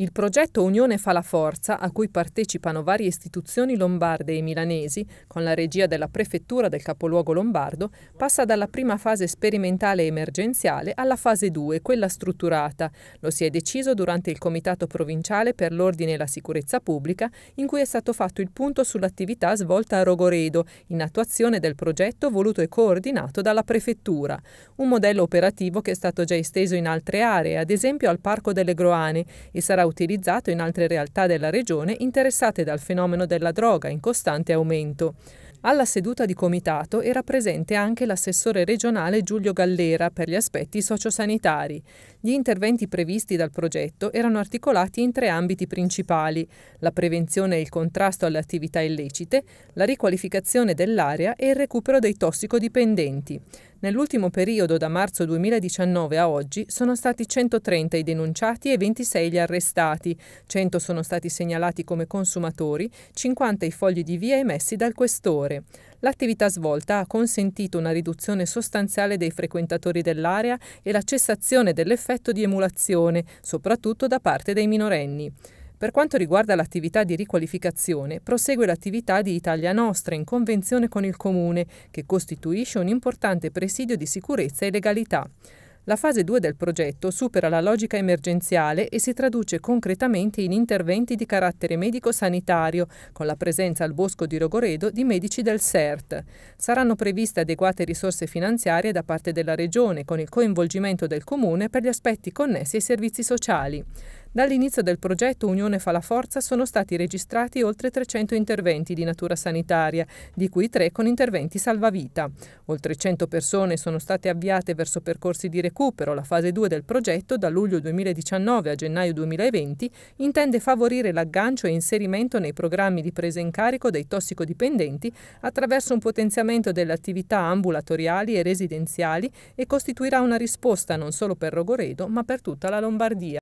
Il progetto Unione fa la forza, a cui partecipano varie istituzioni lombarde e milanesi, con la regia della prefettura del capoluogo lombardo, passa dalla prima fase sperimentale emergenziale alla fase 2, quella strutturata. Lo si è deciso durante il Comitato Provinciale per l'Ordine e la Sicurezza Pubblica, in cui è stato fatto il punto sull'attività svolta a Rogoredo, in attuazione del progetto voluto e coordinato dalla prefettura. Un modello operativo che è stato già esteso in altre aree, ad esempio al Parco delle Groane, e sarà utilizzato in altre realtà della regione interessate dal fenomeno della droga in costante aumento. Alla seduta di comitato era presente anche l'assessore regionale Giulio Gallera per gli aspetti sociosanitari. Gli interventi previsti dal progetto erano articolati in tre ambiti principali, la prevenzione e il contrasto alle attività illecite, la riqualificazione dell'area e il recupero dei tossicodipendenti. Nell'ultimo periodo, da marzo 2019 a oggi, sono stati 130 i denunciati e 26 gli arrestati, 100 sono stati segnalati come consumatori, 50 i fogli di via emessi dal questore. L'attività svolta ha consentito una riduzione sostanziale dei frequentatori dell'area e la cessazione dell'effetto di emulazione, soprattutto da parte dei minorenni. Per quanto riguarda l'attività di riqualificazione, prosegue l'attività di Italia Nostra in convenzione con il Comune, che costituisce un importante presidio di sicurezza e legalità. La fase 2 del progetto supera la logica emergenziale e si traduce concretamente in interventi di carattere medico-sanitario, con la presenza al Bosco di Rogoredo di medici del CERT. Saranno previste adeguate risorse finanziarie da parte della Regione, con il coinvolgimento del Comune per gli aspetti connessi ai servizi sociali. Dall'inizio del progetto Unione fa la forza sono stati registrati oltre 300 interventi di natura sanitaria, di cui tre con interventi salvavita. Oltre 100 persone sono state avviate verso percorsi di recupero. La fase 2 del progetto, da luglio 2019 a gennaio 2020, intende favorire l'aggancio e inserimento nei programmi di presa in carico dei tossicodipendenti attraverso un potenziamento delle attività ambulatoriali e residenziali e costituirà una risposta non solo per Rogoredo, ma per tutta la Lombardia.